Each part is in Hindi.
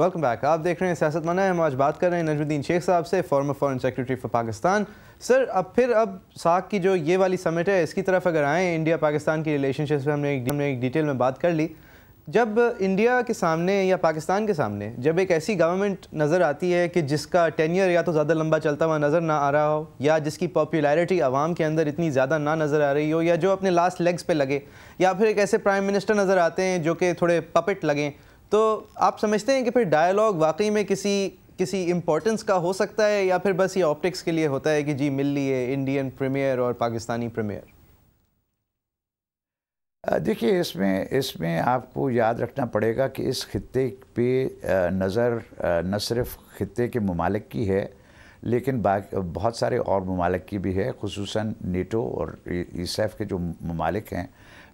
वेलकम बैक आप देख रहे हैं सियासत मना है हम आज बात कर रहे हैं नजरुद्दीन शेख साहब से former foreign secretary for Pakistan sir अब फिर अब साख की जो ये वाली समिट है इसकी तरफ अगर आएँ इंडिया पाकिस्तान की रिलेशनशिप पर हमने एक, हमने एक डिटेल में बात कर ली जब इंडिया के सामने या पाकिस्तान के सामने जब एक ऐसी गवर्नमेंट नज़र आती है कि जिसका टेनियर या तो ज़्यादा लंबा चलता हुआ नज़र ना आ रहा हो या जिसकी पॉपुलैरिटी आवाम के अंदर इतनी ज़्यादा ना नज़र आ रही हो या जो अपने लास्ट लेग्स पे लगे या फिर एक ऐसे प्राइम मिनिस्टर नज़र आते हैं जो कि थोड़े पपेट लगें तो आप समझते हैं कि फिर डायलॉग वाकई में किसी किसी इम्पोर्टेंस का हो सकता है या फिर बस ये ऑप्टिक्स के लिए होता है कि जी मिल लिए इंडियन प्रीमियर और पाकिस्तानी प्रीमियर देखिए इसमें इसमें आपको याद रखना पड़ेगा कि इस खत्े पे नज़र न सिर्फ खत्े के ममालिक की है लेकिन बहुत सारे और ममालिक की भी है खसूस नेटो और ईसैफ के जो ममालिक हैं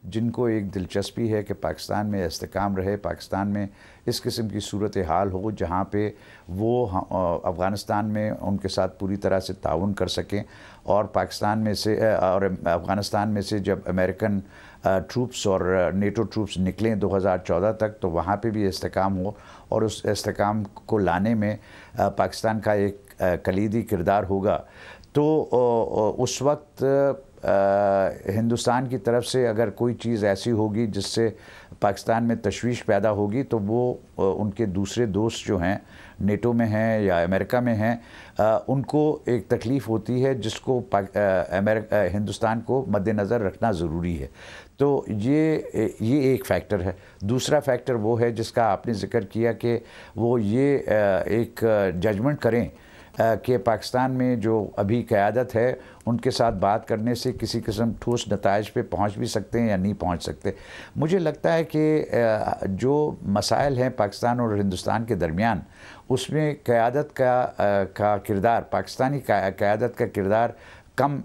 जिनको एक दिलचस्पी है कि पाकिस्तान में इसकाम रहे पाकिस्तान में इस किस्म की सूरत हाल हो जहाँ पे वो हाँ, अफ़गानिस्तान में उनके साथ पूरी तरह से ताउन कर सकें और पाकिस्तान में से और अफ़गानिस्तान में से जब अमेरिकन ट्रूप्स और नेटो ट्रूप्स निकलें 2014 तक तो वहाँ पे भी इसकाम हो और उस इसकाम को लाने में पाकिस्तान का एक कलीदी किरदार होगा तो उस वक्त हिंदुस्तान की तरफ से अगर कोई चीज़ ऐसी होगी जिससे पाकिस्तान में तशवीश पैदा होगी तो वो उनके दूसरे दोस्त जो हैं नेटो में हैं या अमेरिका में हैं उनको एक तकलीफ़ होती है जिसको अमेरिका हिंदुस्तान को मद्दनज़र रखना ज़रूरी है तो ये ये एक फैक्टर है दूसरा फैक्टर वो है जिसका आपने ज़िक्र किया कि वो ये एक जजमेंट करें कि पाकिस्तान में जो अभी क़्यादत है उनके साथ बात करने से किसी किस्म ठोस नतज पे पहुंच भी सकते हैं या नहीं पहुंच सकते मुझे लगता है कि जो मसाइल हैं पाकिस्तान और हिंदुस्तान के दरमियान उसमें क़्यादत का का किरदार पाकिस्तानी क़्यादत का किरदार कम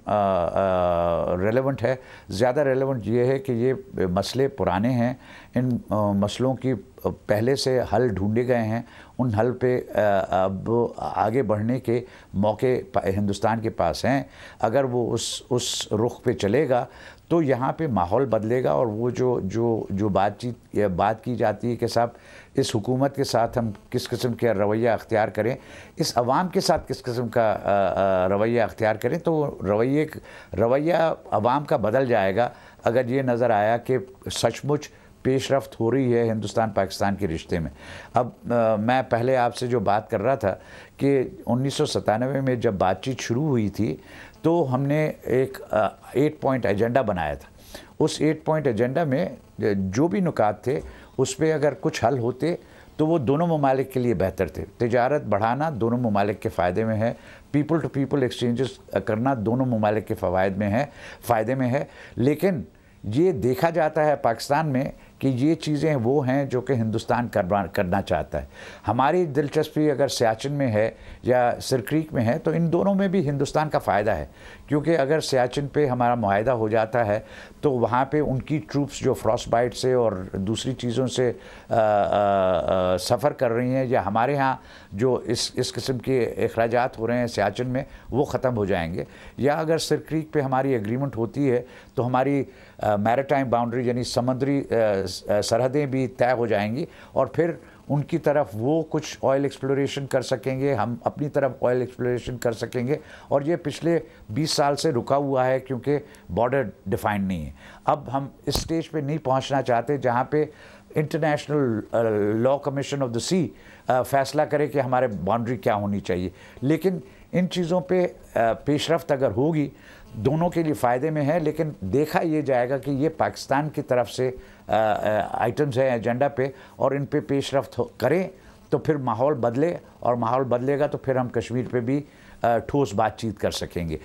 रेलेवेंट है ज़्यादा रेलेवेंट ये है कि ये मसले पुराने हैं इन आ, मसलों की पहले से हल ढूंढे गए हैं उन हल पे अब आगे बढ़ने के मौके हिंदुस्तान के पास हैं अगर वो उस उस रुख पे चलेगा तो यहाँ पे माहौल बदलेगा और वो जो जो जो बातचीत बात की जाती है कि साहब इस हुकूमत के साथ हम किस किस्म के रवैया अख्तियार करें इस अवाम के साथ किस किस्म का रवैया अख्तियार करें तो रवैये रवैया अवाम का बदल जाएगा अगर ये नज़र आया कि सचमुच पेशरफ हो रही है हिंदुस्तान पाकिस्तान के रिश्ते में अब आ, मैं पहले आपसे जो बात कर रहा था कि उन्नीस में जब बातचीत शुरू हुई थी तो हमने एक एट पॉइंट एजेंडा बनाया था उस एट पॉइंट एजेंडा में जो भी नुकात थे उस पर अगर कुछ हल होते तो वो दोनों ममालिक के लिए बेहतर थे तजारत बढ़ाना दोनों ममालिक के फ़ायदे में है पीपल टू पीपल एक्सचेंजेस करना दोनों ममालिक के फ़वाद में है फ़ायदे में है लेकिन ये देखा जाता है पाकिस्तान में कि ये चीज़ें वो हैं जो कि हिंदुस्तान करवा करना चाहता है हमारी दिलचस्पी अगर सियाचिन में है या सिरक्रीक में है तो इन दोनों में भी हिंदुस्तान का फ़ायदा है क्योंकि अगर सियाचिन पे हमारा माहा हो जाता है तो वहाँ पे उनकी ट्रूप्स जो फ्रॉस्ट बाइट से और दूसरी चीज़ों से सफ़र कर रही हैं या हमारे यहाँ जो इस इस किस्म के अखराज हो रहे हैं सियाचिन में वो ख़त्म हो जाएंगे या अगर सिरक्रीक पे हमारी एग्रीमेंट होती है तो हमारी मैराटाइम बाउंड्री यानी समुद्री सरहदें भी तय हो जाएंगी और फिर उनकी तरफ वो कुछ ऑयल एक्सप्लोरेशन कर सकेंगे हम अपनी तरफ ऑयल एक्सप्लोरेशन कर सकेंगे और ये पिछले 20 साल से रुका हुआ है क्योंकि बॉर्डर डिफाइंड नहीं है अब हम इस स्टेज पे नहीं पहुंचना चाहते जहाँ पे international law commission of the sea फैसला करे कि हमारे बाउंड्री क्या होनी चाहिए लेकिन इन चीज़ों पे uh, पेशरफ अगर होगी दोनों के लिए फ़ायदे में है लेकिन देखा ये जाएगा कि ये पाकिस्तान की तरफ से आइटम्स हैं एजेंडा पे और इन पर पेश रफ्त करें तो फिर माहौल बदले और माहौल बदलेगा तो फिर हम कश्मीर पे भी ठोस बातचीत कर सकेंगे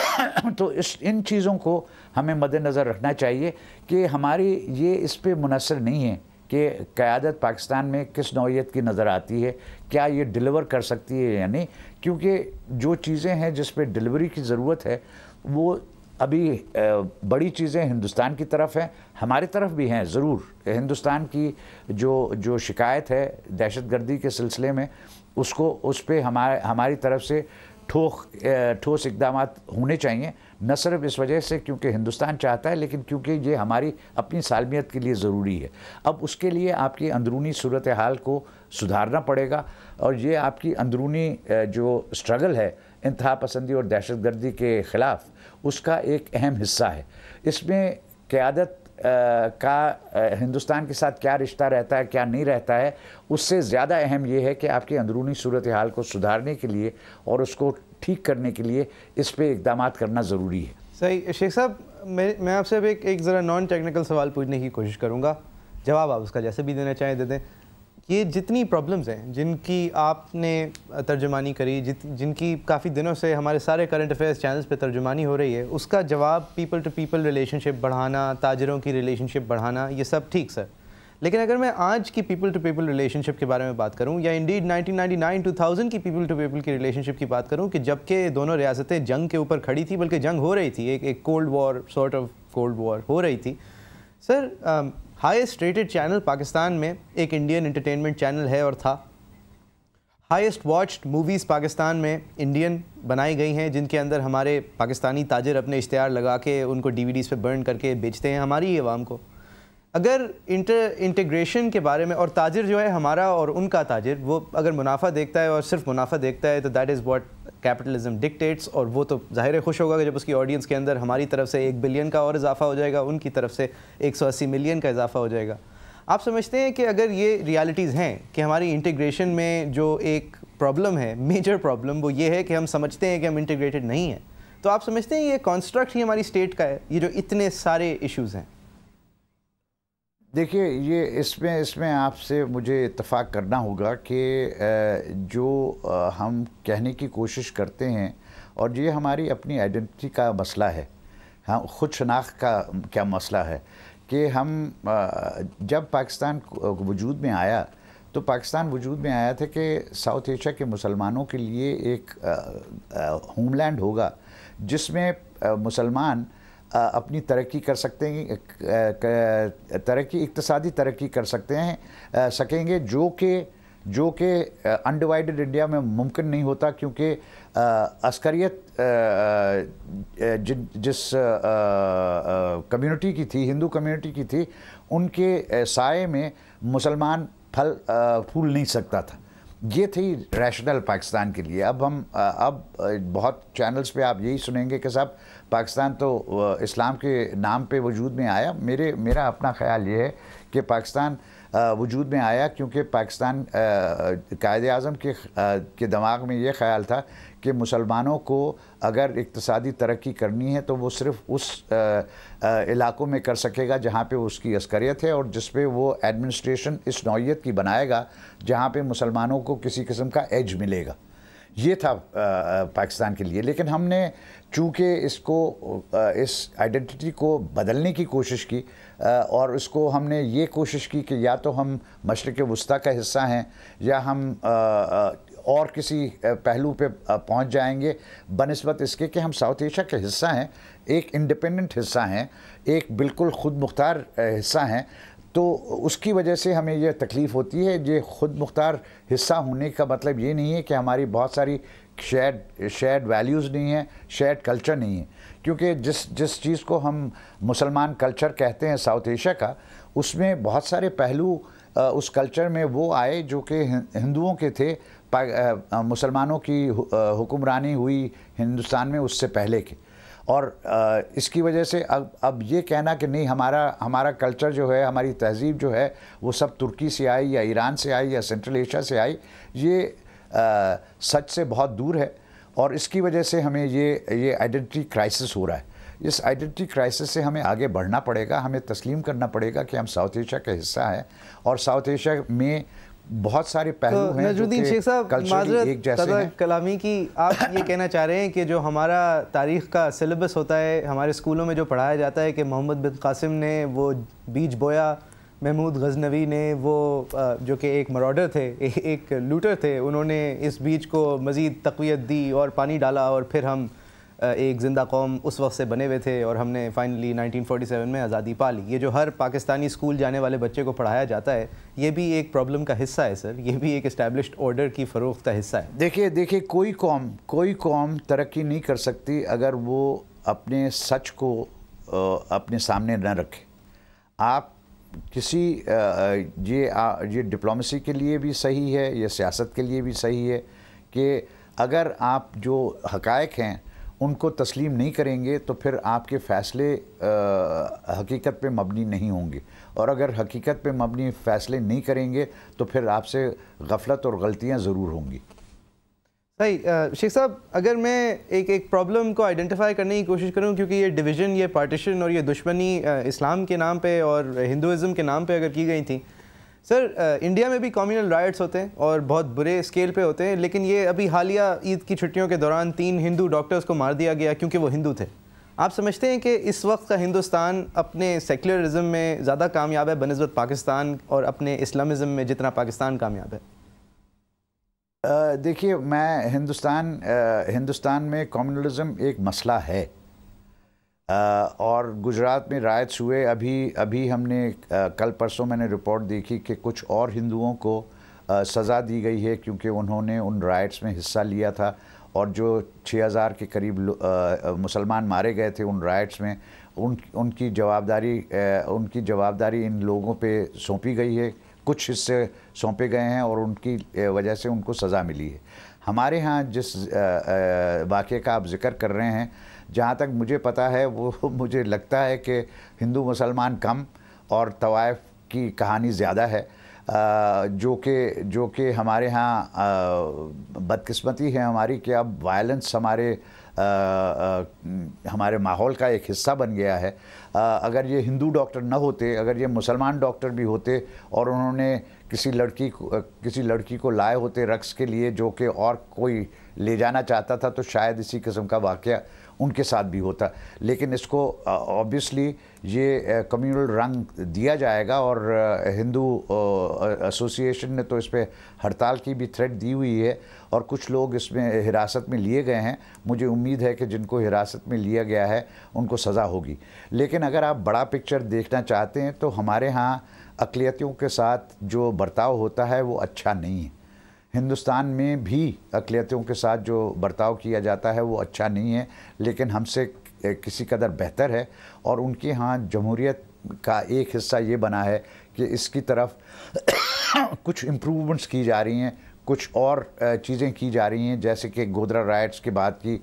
तो इस इन चीज़ों को हमें मद्दनज़र रखना चाहिए कि हमारी ये इस पर मुनसर नहीं है कि क़्यादत पाकिस्तान में किस नौीयत की नज़र आती है क्या ये डिलीवर कर सकती है या नहीं क्योंकि जो चीज़ें हैं जिस पर डिलीवरी की ज़रूरत है वो अभी बड़ी चीज़ें हिंदुस्तान की तरफ हैं हमारी तरफ भी हैं ज़रूर हिंदुस्तान की जो जो शिकायत है दहशत गर्दी के सिलसिले में उसको उस पर हमारे हमारी तरफ से ठोस ठोस इकदाम होने चाहिए न सिर्फ इस वजह से क्योंकि हिंदुस्तान चाहता है लेकिन क्योंकि ये हमारी अपनी सालमियत के लिए ज़रूरी है अब उसके लिए आपकी अंदरूनी सूरत हाल को सुधारना पड़ेगा और ये आपकी अंदरूनी जो स्ट्रगल है इंतहा पसंदी और दहशत गर्दी के ख़िलाफ़ उसका एक अहम हिस्सा है इसमें क़्यादत का हिंदुस्तान के साथ क्या रिश्ता रहता है क्या नहीं रहता है उससे ज़्यादा अहम यह है कि आपकी अंदरूनी सूरत हाल को सुधारने के लिए और उसको ठीक करने के लिए इस पर इकदाम करना ज़रूरी है सही शेख साहब मैं मैं आपसे अब एक, एक ज़रा नॉन टेक्निकल सवाल पूछने की कोशिश करूँगा जवाब आप उसका जैसे भी देना चाहें दे दें ये जितनी प्रॉब्लम्स हैं जिनकी आपने तर्जमानी करी जित जिनकी काफ़ी दिनों से हमारे सारे करंट अफेयर्स चैनल्स पे तर्जमानी हो रही है उसका जवाब पीपल टू पीपल रिलेशनशिप बढ़ाना ताजरों की रिलेशनशिप बढ़ाना ये सब ठीक सर लेकिन अगर मैं आज की पीपल टू पीपल रिलेशनशिप के बारे में बात करूं या इंडीड 1999 2000 की पीपल टू पीपल की रिलेशनशिप की बात करूं कि जबकि दोनों रियासतें जंग के ऊपर खड़ी थी बल्कि जंग हो रही थी एक एक cold war sort of cold war हो रही थी sir highest rated channel Pakistan में एक इंडियन इंटरटेनमेंट चैनल है और था हाईएस्ट वॉच्ड मूवीज़ पाकिस्तान में इंडियन बनाई गई हैं जिनके अंदर हमारे पाकिस्तानी ताजर अपने इश्तहार लगा के उनको डीवीडीज़ पे बर्न करके बेचते हैं हमारी आवाम को अगर इंटर इंटीग्रेशन के बारे में और ताजिर जो है हमारा और उनका ताजिर वो अगर मुनाफा देखता है और सिर्फ मुनाफा देखता है तो that is what capitalism dictates और वो तो ज़ाहिर खुश होगा कि जब उसकी ऑडियंस के अंदर हमारी तरफ से एक बिलियन का और इजाफा हो जाएगा उनकी तरफ से अस्सी मिलियन का इजाफा हो जाएगा आप समझते हैं कि अगर ये रियलिटीज़ हैं कि हमारी इंटीग्रेशन में जो एक प्रॉब्लम है मेजर प्रॉब्लम वो ये है कि हम समझते हैं कि हम इंटीग्रेटेड नहीं हैं तो आप समझते हैं ये कॉन्स्ट्रक्ट ही हमारी स्टेट का है ये जो इतने सारे इश्यूज़ हैं देखिए ये इसमें इसमें आपसे मुझे इतफ़ाक़ करना होगा कि जो हम कहने की कोशिश करते हैं और ये हमारी अपनी आइडेंटिटी का मसला है हम हाँ, खुद शनाख का क्या मसला है कि हम जब पाकिस्तान वजूद में आया तो पाकिस्तान वजूद में आया था कि साउथ एशिया के मुसलमानों के लिए एक होमलैंड होगा जिसमें मुसलमान अपनी तरक्की कर सकते हैं तरक्की इकतसादी तरक्की कर सकते हैं सकेंगे जो कि जो कि अनडिवाइडेड इंडिया में मुमकिन नहीं होता क्योंकि अस्करियत जिस कम्युनिटी की थी हिंदू कम्युनिटी की थी उनके साय में मुसलमान फल फूल नहीं सकता था ये थी रैशनल पाकिस्तान के लिए अब हम अब बहुत चैनल्स पे आप यही सुनेंगे कि साहब पाकिस्तान तो इस्लाम के नाम पे वजूद में आया मेरे मेरा अपना ख्याल ये है कि पाकिस्तान वजूद में आया क्योंकि पाकिस्तान कायद अजम के के दिमाग में ये ख्याल था कि मुसलमानों को अगर इकतसदी तरक्की करनी है तो वो सिर्फ उस आ, आ, इलाकों में कर सकेगा जहाँ पर उसकी अस्करियत है और जिस वो एडमिनिस्ट्रेशन इस नौीयत की बनाएगा जहाँ पर मुसलमानों को किसी किस्म का एज मिलेगा ये था पाकिस्तान के लिए लेकिन हमने चूँकि इसको इस आइडेंटिटी को बदलने की कोशिश की और इसको हमने ये कोशिश की कि या तो हम मशरक़ वस्ती का हिस्सा हैं या हम और किसी पहलू पे पहुंच जाएंगे बनस्बत इसके कि हम साउथ एशिया के हिस्सा हैं एक इंडिपेंडेंट हिस्सा हैं एक बिल्कुल ख़ुद मुख्तार हिस्सा हैं तो उसकी वजह से हमें यह तकलीफ़ होती है ये ख़ुद मुख्तार हिस्सा होने का मतलब ये नहीं है कि हमारी बहुत सारी शेड शेड वैल्यूज़ नहीं हैं शेड कल्चर नहीं है क्योंकि जिस जिस चीज़ को हम मुसलमान कल्चर कहते हैं साउथ एशिया का उसमें बहुत सारे पहलू उस कल्चर में वो आए जो कि हिंदुओं के थे मुसलमानों की हुक्मरानी हुई हिंदुस्तान में उससे पहले की और इसकी वजह से अब अब ये कहना कि नहीं हमारा हमारा कल्चर जो है हमारी तहजीब जो है वो सब तुर्की से आई या ईरान से आई या सेंट्रल एशिया से आई ये आ, सच से बहुत दूर है और इसकी वजह से हमें ये ये आइडेंटिटी क्राइसिस हो रहा है इस आइडेंटिटी क्राइसिस से हमें आगे बढ़ना पड़ेगा हमें तस्लीम करना पड़ेगा कि हम साउथ एशिया का हिस्सा हैं और साउथ एशिया में बहुत सारे पहलू तो हैं शेख साहब एक जैसे कलामी की आप ये कहना चाह रहे हैं कि जो हमारा तारीख का सिलेबस होता है हमारे स्कूलों में जो पढ़ाया जाता है कि मोहम्मद बिन कासिम ने वो बीज बोया महमूद गजनवी ने वो जो कि एक मरॉडर थे एक लूटर थे उन्होंने इस बीज को मज़ीद तकवीत दी और पानी डाला और फिर हम एक ज़िंदा कौम उस वक्त से बने हुए थे और हमने फाइनली 1947 में आज़ादी पा ली ये जो हर पाकिस्तानी स्कूल जाने वाले बच्चे को पढ़ाया जाता है ये भी एक प्रॉब्लम का हिस्सा है सर ये भी एक इस्टेब्लिश ऑर्डर की फ़रोख का हिस्सा है देखिए देखिए कोई कौम कोई कौम तरक्की नहीं कर सकती अगर वो अपने सच को अपने सामने न रखे आप किसी ये ये डिप्लोमेसी के लिए भी सही है या सियासत के लिए भी सही है कि अगर आप जो हकायक हैं उनको तस्लीम नहीं करेंगे तो फिर आपके फ़ैसले हकीकत पे मबनी नहीं होंगे और अगर हकीकत पे मबनी फ़ैसले नहीं करेंगे तो फिर आपसे गफलत और गलतियाँ ज़रूर होंगी सही शेख साहब अगर मैं एक एक प्रॉब्लम को आइडेंटिफाई करने की कोशिश करूं क्योंकि ये डिवीज़न ये पार्टीशन और ये दुश्मनी इस्लाम के नाम पे और हिंदुज़म के नाम पे अगर की गई थी सर इंडिया uh, में भी कॉम्यूनल राइट्स होते हैं और बहुत बुरे स्केल पे होते हैं लेकिन ये अभी हालिया ईद की छुट्टियों के दौरान तीन हिंदू डॉक्टर्स को मार दिया गया क्योंकि वो हिंदू थे आप समझते हैं कि इस वक्त का हिंदुस्तान अपने सेकुलरिज्म में ज़्यादा कामयाब है बनस्बत पाकिस्तान और अपने इस्लामिज़म में जितना पाकिस्तान कामयाब है देखिए मैं हिंदुस्तान आ, हिंदुस्तान में कम्युनलिज्म एक मसला है और गुजरात में रायट्स हुए अभी अभी हमने कल परसों मैंने रिपोर्ट देखी कि कुछ और हिंदुओं को सज़ा दी गई है क्योंकि उन्होंने उन रायट्स में हिस्सा लिया था और जो 6000 के करीब मुसलमान मारे गए थे उन रायट्स में उन उनकी जवाबदारी उनकी जवाबदारी इन लोगों पे सौंपी गई है कुछ हिस्से सौंपे गए हैं और उनकी वजह से उनको सज़ा मिली है हमारे यहाँ जिस वाक़े का आप जिक्र कर रहे हैं जहाँ तक मुझे पता है वो मुझे लगता है कि हिंदू मुसलमान कम और तवायफ की कहानी ज़्यादा है जो कि जो कि हमारे यहाँ बदकिस्मती है हमारी कि अब वायलेंस हमारे आ, आ, हमारे माहौल का एक हिस्सा बन गया है आ, अगर ये हिंदू डॉक्टर न होते अगर ये मुसलमान डॉक्टर भी होते और उन्होंने किसी लड़की को किसी लड़की को लाए होते रक्स के लिए जो कि और कोई ले जाना चाहता था तो शायद इसी किस्म का वाक़ उनके साथ भी होता लेकिन इसको ऑब्वियसली ये कम्युनल रंग दिया जाएगा और हिंदू एसोसिएशन ने तो इस पर हड़ताल की भी थ्रेट दी हुई है और कुछ लोग इसमें हिरासत में लिए गए हैं मुझे उम्मीद है कि जिनको हिरासत में लिया गया है उनको सज़ा होगी लेकिन अगर आप बड़ा पिक्चर देखना चाहते हैं तो हमारे यहाँ अकलीतियों के साथ जो बर्ताव होता है वो अच्छा नहीं है हिंदुस्तान में भी अकलियतों के साथ जो बर्ताव किया जाता है वो अच्छा नहीं है लेकिन हमसे किसी कदर बेहतर है और उनके यहाँ जमहूरीत का एक हिस्सा ये बना है कि इसकी तरफ कुछ इम्प्रूवमेंट्स की जा रही हैं कुछ और चीज़ें की जा रही हैं जैसे कि गोदरा राइट्स के बाद की आ,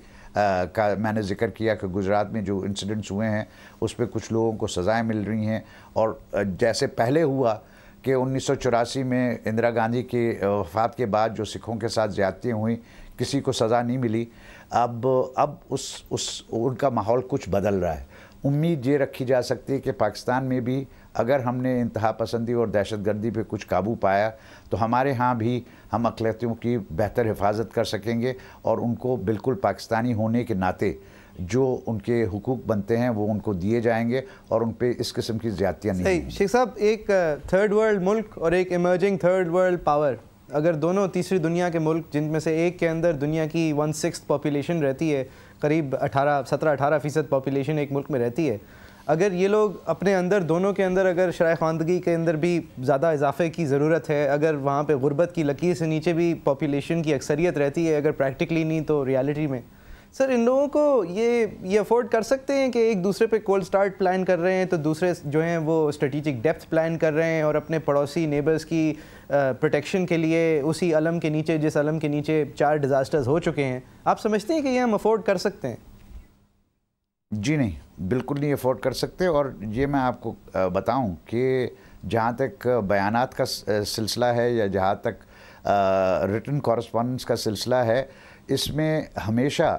का मैंने जिक्र किया कि गुजरात में जो इंसिडेंट्स हुए हैं उस पर कुछ लोगों को सज़ाएँ मिल रही हैं और जैसे पहले हुआ कि उन्नीस में इंदिरा गांधी की वफात के बाद जो सिखों के साथ ज्यादतियाँ हुई किसी को सज़ा नहीं मिली अब अब उस उस उनका माहौल कुछ बदल रहा है उम्मीद ये रखी जा सकती है कि पाकिस्तान में भी अगर हमने इंतहा पसंदी और दहशत गर्दी पर कुछ काबू पाया तो हमारे यहाँ भी हम अखिलतियों की बेहतर हिफाजत कर सकेंगे और उनको बिल्कुल पाकिस्तानी होने के नाते जो उनके हुकूक बनते हैं वो उनको दिए जाएंगे और उन पर इस किस्म की ज्यादतियाँ नहीं शेख साहब एक थर्ड वर्ल्ड मुल्क और एक इमर्जिंग थर्ड वर्ल्ड पावर अगर दोनों तीसरी दुनिया के मुल्क जिनमें से एक के अंदर दुनिया की वन सिक्स पॉपुलेशन रहती है करीब 18 सत्रह अठारह फ़ीसद पॉपुलेशन एक मुल्क में रहती है अगर ये लोग अपने अंदर दोनों के अंदर अगर शराय खानदगी के अंदर भी ज़्यादा इजाफे की ज़रूरत है अगर वहाँ पे गुरबत की लकीर से नीचे भी पॉपुलेशन की अक्सरियत रहती है अगर प्रैक्टिकली नहीं तो रियलिटी में सर इन लोगों को ये ये अफोर्ड कर सकते हैं कि एक दूसरे पे कोल्ड स्टार्ट प्लान कर रहे हैं तो दूसरे जो हैं वो स्ट्रेटिजिक डेप्थ प्लान कर रहे हैं और अपने पड़ोसी नेबर्स की प्रोटेक्शन के लिए उसी अलम के नीचे जिस अलम के नीचे चार डिज़ास्टर्स हो चुके हैं आप समझते हैं कि ये हम अफोर्ड कर सकते हैं जी नहीं बिल्कुल नहीं अफोर्ड कर सकते और ये मैं आपको बताऊँ कि जहाँ तक बयान का सिलसिला है या जहाँ तक रिटर्न कॉरस्पॉन्डेंस का सिलसिला है इसमें हमेशा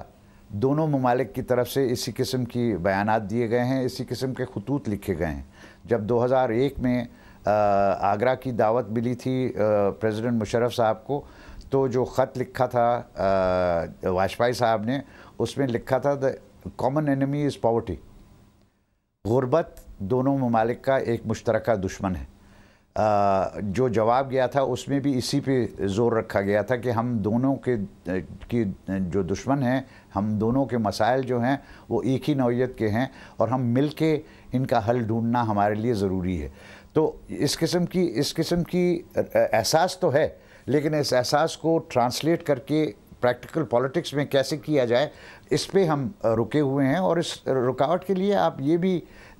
दोनों ममालिक की तरफ से इसी किस्म की बयान दिए गए हैं इसी किस्म के खतूत लिखे गए हैं जब 2001 में आगरा की दावत मिली थी प्रेसिडेंट मुशरफ साहब को तो जो ख़त लिखा था वाजपेयी साहब ने उसमें लिखा था the common enemy is poverty गुरबत दोनों ममालिक का एक मुश्तरक दुश्मन है जो जवाब गया था उसमें भी इसी पे ज़ोर रखा गया था कि हम दोनों के की जो दुश्मन हैं हम दोनों के मसाइल जो हैं वो एक ही नौीयत के हैं और हम मिल के इनका हल ढूंढना हमारे लिए ज़रूरी है तो इस किस्म की इस किस्म की एहसास तो है लेकिन इस एहसास को ट्रांसलेट करके प्रैक्टिकल पॉलिटिक्स में कैसे किया जाए इस पर हम रुके हुए हैं और इस रुकावट के लिए आप ये भी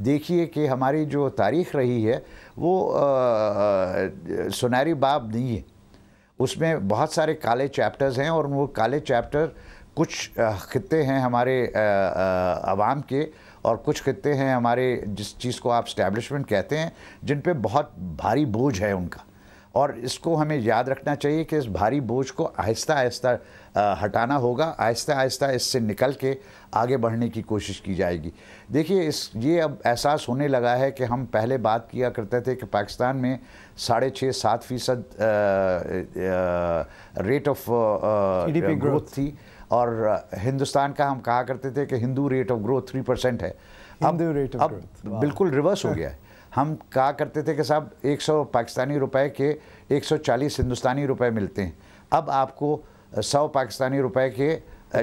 देखिए कि हमारी जो तारीख रही है वो सुनहरी बाब नहीं है उसमें बहुत सारे काले चैप्टर्स हैं और वो काले चैप्टर कुछ खत्ते हैं हमारे आवाम के और कुछ खत्े हैं हमारे जिस चीज़ को आप स्टैब्लिशमेंट कहते हैं जिन पे बहुत भारी बोझ है उनका और इसको हमें याद रखना चाहिए कि इस भारी बोझ को आहिस्ता आहिस्ता हटाना होगा आहिस्ता आहिस्ता इससे निकल के आगे बढ़ने की कोशिश की जाएगी देखिए इस ये अब एहसास होने लगा है कि हम पहले बात किया करते थे कि पाकिस्तान में साढ़े छः सात फ़ीसद रेट ऑफ ग्रोथ थी और हिंदुस्तान का हम कहा करते थे कि Hindu rate of growth three percent है अब रेट अब बिल्कुल रिवर्स हो गया है हम कहा करते थे कि साहब 100 पाकिस्तानी रुपए के 140 हिंदुस्तानी रुपए मिलते हैं अब आपको सौ पाकिस्तानी रुपए के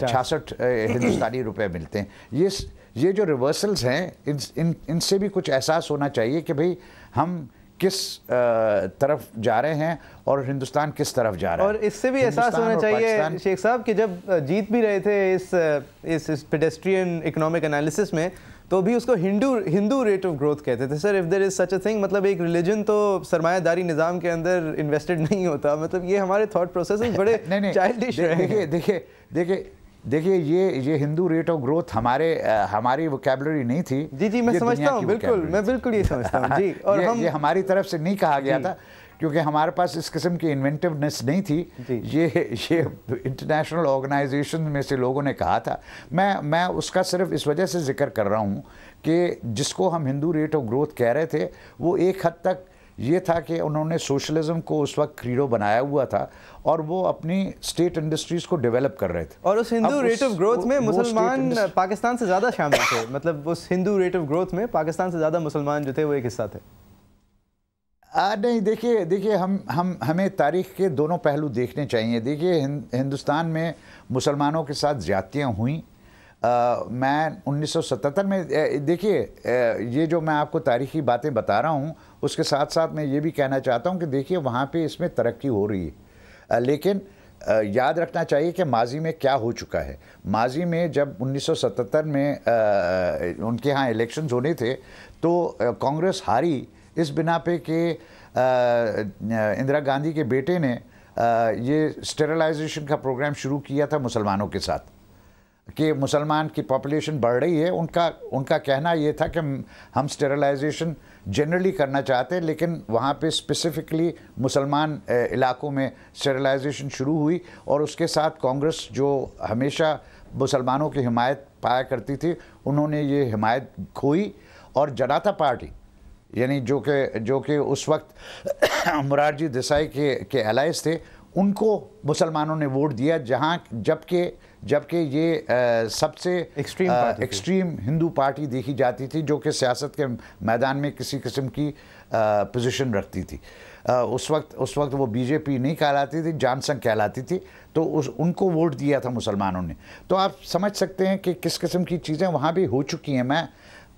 छियासठ हिंदुस्तानी रुपए मिलते हैं ये ये जो रिवर्सल्स हैं इन इन इनसे भी कुछ एहसास होना चाहिए कि भाई हम किस तरफ जा रहे हैं और हिंदुस्तान किस तरफ जा रहा है और इससे भी एहसास होना चाहिए शेख साहब कि जब जीत भी रहे थे इस इस, इस पेडेस्ट्रियन इकोनॉमिक एनालिसिस में तो भी उसको Hindu Hindu rate of growth कहते थे sir if there is such a thing मतलब एक रिलीजन तो सरमायादारी निज़ाम के अंदर इन्वेस्टेड नहीं होता मतलब ये हमारे थॉट प्रोसेस बड़े चाइल्डिश देखिए देखिए देखिए देखिए ये ये हिंदू रेट ऑफ ग्रोथ हमारे आ, हमारी वोकेबलरी नहीं थी जी जी मैं समझता हूँ बिल्कुल मैं बिल्कुल ये समझता हूँ जी और ये, हम ये हमारी तरफ से नहीं कहा गया था क्योंकि हमारे पास इस किस्म की इन्वेंटिवनेस नहीं थी ये ये इंटरनेशनल ऑर्गेनाइजेशन में से लोगों ने कहा था मैं मैं उसका सिर्फ इस वजह से जिक्र कर रहा हूँ कि जिसको हम हिंदू रेट ऑफ ग्रोथ कह रहे थे वो एक हद तक ये था कि उन्होंने सोशलिज्म को उस वक्त क्रीडो बनाया हुआ था और वो अपनी स्टेट इंडस्ट्रीज को डेवलप कर रहे थे और उस हिंदू रेट ऑफ ग्रोथ में मुसलमान पाकिस्तान से ज़्यादा शामिल थे मतलब उस हिंदू रेट ऑफ ग्रोथ में पाकिस्तान से ज़्यादा मुसलमान जो थे वो एक हिस्सा थे आ, नहीं देखिए देखिए हम हम हमें तारीख के दोनों पहलू देखने चाहिए देखिए हिं, हिंदुस्तान में मुसलमानों के साथ ज्यादतियाँ हुई आ, मैं 1977 में देखिए ये जो मैं आपको तारीखी बातें बता रहा हूँ उसके साथ साथ मैं ये भी कहना चाहता हूँ कि देखिए वहाँ पे इसमें तरक्की हो रही है आ, लेकिन आ, याद रखना चाहिए कि माजी में क्या हो चुका है माजी में जब 1977 में आ, उनके यहाँ इलेक्शंस होने थे तो कांग्रेस हारी इस बिना पे कि इंदिरा गांधी के बेटे ने ये स्टेरलाइजेशन का प्रोग्राम शुरू किया था मुसलमानों के साथ कि मुसलमान की पॉपुलेशन बढ़ रही है उनका उनका कहना ये था कि हम स्टेरलाइजेशन जनरली करना चाहते हैं लेकिन वहाँ पे स्पेसिफिकली मुसलमान इलाकों में स्टेरलाइजेशन शुरू हुई और उसके साथ कांग्रेस जो हमेशा मुसलमानों की हिमायत पाया करती थी उन्होंने ये हिमायत खोई और जनाता पार्टी यानी जो कि जो कि उस वक्त मुरारजी देसाई के के एलाइज थे उनको मुसलमानों ने वोट दिया जहाँ जबकि जबकि ये सबसे एक्सट्रीम एक्सट्रीम हिंदू पार्टी देखी जाती थी जो कि सियासत के मैदान में किसी किस्म की पोजीशन रखती थी आ, उस वक्त उस वक्त वो बीजेपी नहीं कहलाती थी जानसन कहलाती थी तो उस उनको वोट दिया था मुसलमानों ने तो आप समझ सकते हैं कि किस किस्म की चीज़ें वहाँ भी हो चुकी हैं मैं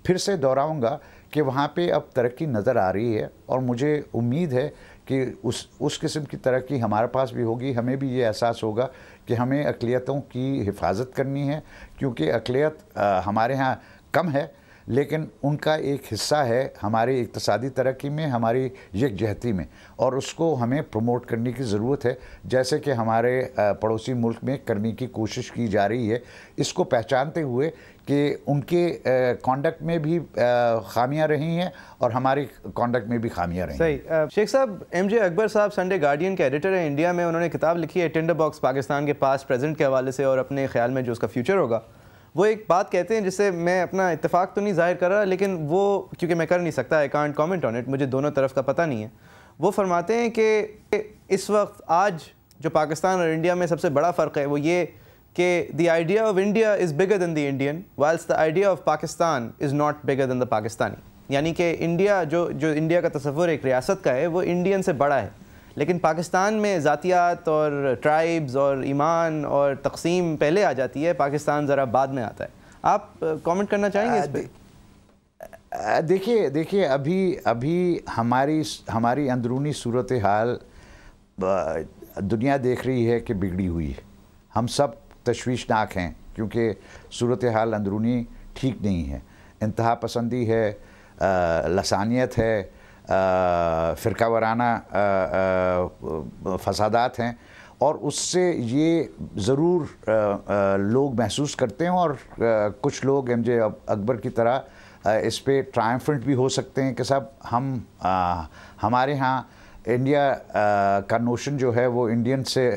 फिर से दोहराऊँगा कि वहाँ पे अब तरक्की नज़र आ रही है और मुझे उम्मीद है कि उस उस किस्म की तरक्की हमारे पास भी होगी हमें भी ये एहसास होगा कि हमें अकलीतों की हिफाजत करनी है क्योंकि अकलीत हमारे यहाँ कम है लेकिन उनका एक हिस्सा है हमारी इकतसादी तरक्की में हमारी यकजहती में और उसको हमें प्रमोट करने की ज़रूरत है जैसे कि हमारे पड़ोसी मुल्क में करने की कोशिश की जा रही है इसको पहचानते हुए कि उनके कॉन्डक्ट में भी खामियां रही हैं और हमारी कॉन्डक्ट में भी खामियां रही सही शेख साहब एम जे अकबर साहब संडे गार्डियन के एडिटर हैं इंडिया में उन्होंने किताब लिखी है टेंडर बॉक्स पाकिस्तान के पास प्रेजेंट के हवाले से और अपने ख्याल में जो उसका फ्यूचर होगा वो एक बात कहते हैं जिससे मैं अपना इतफाक़ तो नहीं ज़ाहिर कर रहा लेकिन वो क्योंकि मैं कर नहीं सकता I can't comment on it मुझे दोनों तरफ का पता नहीं है वो फरमाते हैं कि इस वक्त आज जो पाकिस्तान और इंडिया में सबसे बड़ा फ़र्क है वो ये कि the idea of India is bigger than the Indian while the idea of Pakistan is not bigger than the Pakistani यानी कि इंडिया जो जो इंडिया का तस्वुर एक रियासत का है वो इंडियन से बड़ा है लेकिन पाकिस्तान में ज़ातियात और ट्राइब्स और ईमान और तकसीम पहले आ जाती है पाकिस्तान ज़रा बाद में आता है आप कमेंट करना चाहेंगे इस पर देखिए देखिए अभी अभी हमारी हमारी अंदरूनी सूरत हाल दुनिया देख रही है कि बिगड़ी हुई है हम सब तशवीशनाक हैं क्योंकि सूरत हाल अंदरूनी ठीक नहीं है इंतहा पसंदी है लसानियत है फ़िरका वाराना फसादात हैं और उससे ये ज़रूर लोग महसूस करते हैं और कुछ लोग एम जे अकबर की तरह इस पर ट्रायम्फेंट भी हो सकते हैं कि साहब हम आ, हमारे यहाँ इंडिया का नोशन जो है वो इंडियन से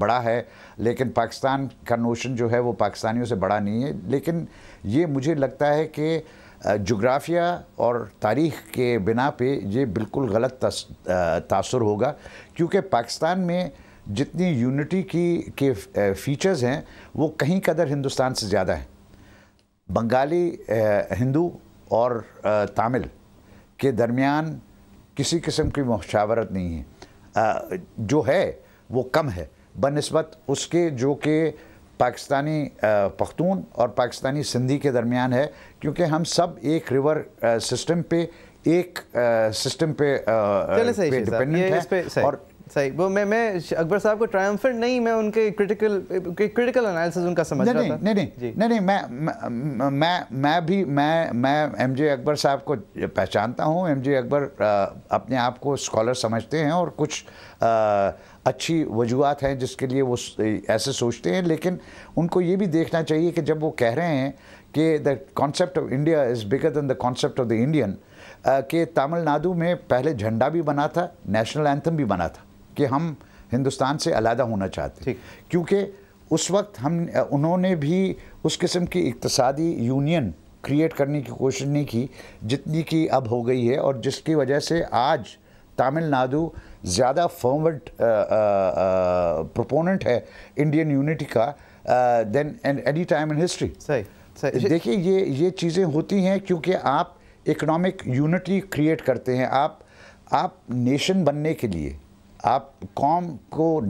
बड़ा है लेकिन पाकिस्तान का नोशन जो है वो पाकिस्तानियों से बड़ा नहीं है लेकिन ये मुझे लगता है कि जोग्राफिया और तारीख़ के बिना पे ये बिल्कुल गलत तासर होगा क्योंकि पाकिस्तान में जितनी यूनिटी की के फीचर्स हैं वो कहीं कदर हिंदुस्तान से ज़्यादा हैं बंगाली हिंदू और तमिल के दरमियान किसी किस्म की मशावरत नहीं है जो है वो कम है बनस्बत उसके जो कि पाकिस्तानी पख्तून और पाकिस्तानी सिंधी के दरमियान है क्योंकि हम सब एक रिवर सिस्टम पे एक सिस्टम पे, पे डिपेंडेंट और सही वो मैं मैं अकबर साहब को ट्रायम्फेंट नहीं मैं उनके क्रिटिकल क्रिटिकल एनालिसिस उनका समझ नहीं, रहा था नहीं नहीं नहीं नहीं मैं मैं मैं भी मैं मैं एम जे अकबर साहब को पहचानता हूँ एम जे अकबर अपने आप को स्कॉलर समझते हैं और कुछ आ, अच्छी वजूहत हैं जिसके लिए वो ऐसे सोचते हैं लेकिन उनको ये भी देखना चाहिए कि जब वो कह रहे हैं कि the concept of India is bigger than the concept of the Indian कि तमिलनाडु में पहले झंडा भी बना था नेशनल एंथम भी बना था कि हम हिंदुस्तान से अलहदा होना चाहते क्योंकि उस वक्त हम उन्होंने भी उस किस्म की इकतसादी यूनियन क्रिएट करने की कोशिश नहीं की जितनी की अब हो गई है और जिसकी वजह से आज तमिलनाडु ज़्यादा फर्मवर्ड प्रोपोनेंट है इंडियन यूनिटी का then and any time in history सही सही तो देखिए ये ये चीज़ें होती हैं क्योंकि आप इकोनॉमिक यूनिटी क्रिएट करते हैं आप आप नेशन बनने के लिए आप कॉम को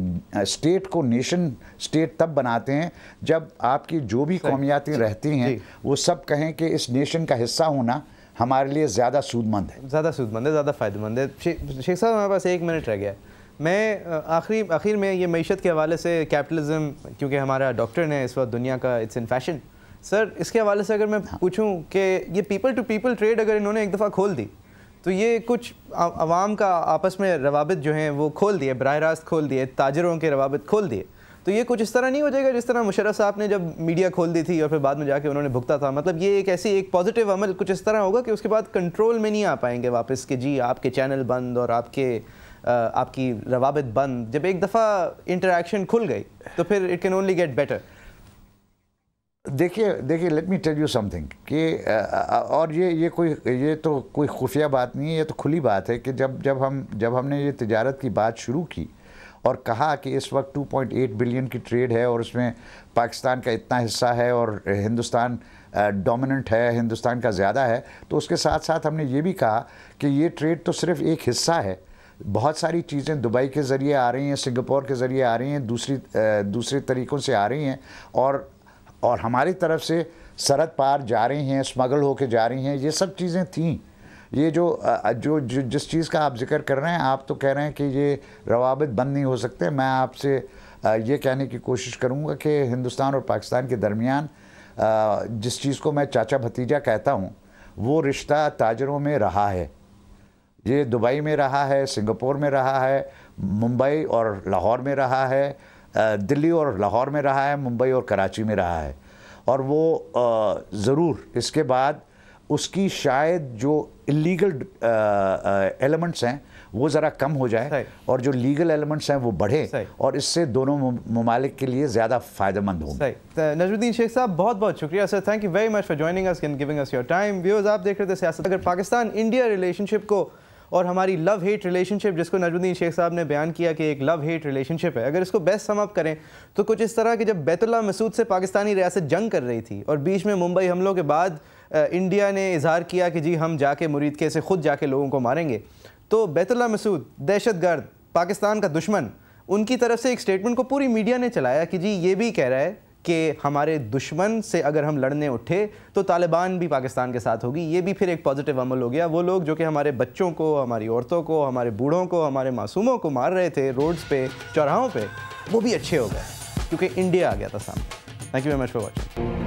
स्टेट uh, को नेशन स्टेट तब बनाते हैं जब आपकी जो भी कौमियातें रहती हैं वो सब कहें कि इस नेशन का हिस्सा होना हमारे लिए ज़्यादा सूदमंद है ज़्यादा सूदमंद है ज़्यादा फ़ायदेमंद है शेख साहब हमारे पास एक मिनट रह गया मैं आखिरी आखिर में ये मीशत के हवाले से कैपिटलिज्म क्योंकि हमारा डॉक्टर ने इस वक्त दुनिया का इट्स इन फैशन सर इसके हवाले से अगर मैं हाँ। पूछूं कि ये पीपल टू पीपल ट्रेड अगर इन्होंने एक दफ़ा खोल दी तो ये कुछ आवाम का आपस में रवाबित जो हैं वो खोल दिए बरह रास्त खोल दिए ताजरों के रवाबित खोल दिए तो ये कुछ इस तरह नहीं हो जाएगा जिस तरह मुशरफ साहब ने जब मीडिया खोल दी थी और फिर बाद में जाके उन्होंने भुगता था मतलब ये एक ऐसी एक पॉजिटिव अमल कुछ इस तरह होगा कि उसके बाद कंट्रोल में नहीं आ पाएंगे वापस कि जी आपके चैनल बंद और आपके आपकी रवाबित बंद जब एक दफ़ा इंटरेक्शन खुल गई तो फिर it can only get better देखिए देखिए let me tell you something कि और ये ये कोई ये तो कोई खुफिया बात नहीं है ये तो खुली बात है कि जब जब हम जब हमने ये तजारत की बात शुरू की और कहा कि इस वक्त 2.8 बिलियन की ट्रेड है और उसमें पाकिस्तान का इतना हिस्सा है और हिंदुस्तान डोमिनेंट है हिंदुस्तान का ज़्यादा है तो उसके साथ साथ हमने ये भी कहा कि ये ट्रेड तो सिर्फ एक हिस्सा है बहुत सारी चीज़ें दुबई के ज़रिए आ रही हैं सिंगापुर के ज़रिए आ रही हैं दूसरी दूसरे तरीक़ों से आ रही हैं और और हमारी तरफ से सरहद पार जा रही हैं स्मगल होकर जा रही हैं ये सब चीज़ें थीं ये जो जो, जो जिस चीज़ का आप जिक्र कर रहे हैं आप तो कह रहे हैं कि ये रवाबित बंद नहीं हो सकते मैं आपसे ये कहने की कोशिश करूँगा कि हिंदुस्तान और पाकिस्तान के दरमियान जिस चीज़ को मैं चाचा भतीजा कहता हूँ वो रिश्ता ताजरों में रहा है ये दुबई में रहा है सिंगापुर में रहा है मुंबई और लाहौर में रहा है दिल्ली और लाहौर में रहा है मुंबई और कराची में रहा है और वो ज़रूर इसके बाद उसकी शायद जो इलीगल एलिमेंट्स uh, uh, हैं वो ज़रा कम हो जाए और जो लीगल एलिमेंट्स हैं वो बढ़े और इससे दोनों ममालिक के लिए ज़्यादा फायदेमंद हो तो नजरुद्दीन शेख साहब बहुत बहुत शुक्रिया sir thank you very much for joining us in giving us your time views आप देख रहे थे सियासत अगर पाकिस्तान इंडिया रिलेशनशिप को और हमारी लव हेट रिलेशनशिप जिसको नजरुद्दीन शेख साहब ने बयान किया कि एक लव हेट रिलेशनशिप है अगर इसको बेस्ट समअप अप करें तो कुछ इस तरह के जब बैतुल्ला मसूद से पाकिस्तानी रियासत जंग कर रही थी और बीच में मुंबई हमलों के बाद इंडिया ने इजहार किया कि जी हम जाके मुरीद के से ख़ुद जाके लोगों को मारेंगे तो बैतुल्ला मसूद दहशत गर्द पाकिस्तान का दुश्मन उनकी तरफ से एक स्टेटमेंट को पूरी मीडिया ने चलाया कि जी ये भी कह रहा है कि हमारे दुश्मन से अगर हम लड़ने उठे तो तालिबान भी पाकिस्तान के साथ होगी ये भी फिर एक पॉजिटिव अमल हो गया वो लोग जो कि हमारे बच्चों को हमारी औरतों को हमारे बूढ़ों को हमारे मासूमों को मार रहे थे रोड्स पे चौराहों पे वो भी अच्छे हो गए क्योंकि इंडिया आ गया था सामने thank you very much for watching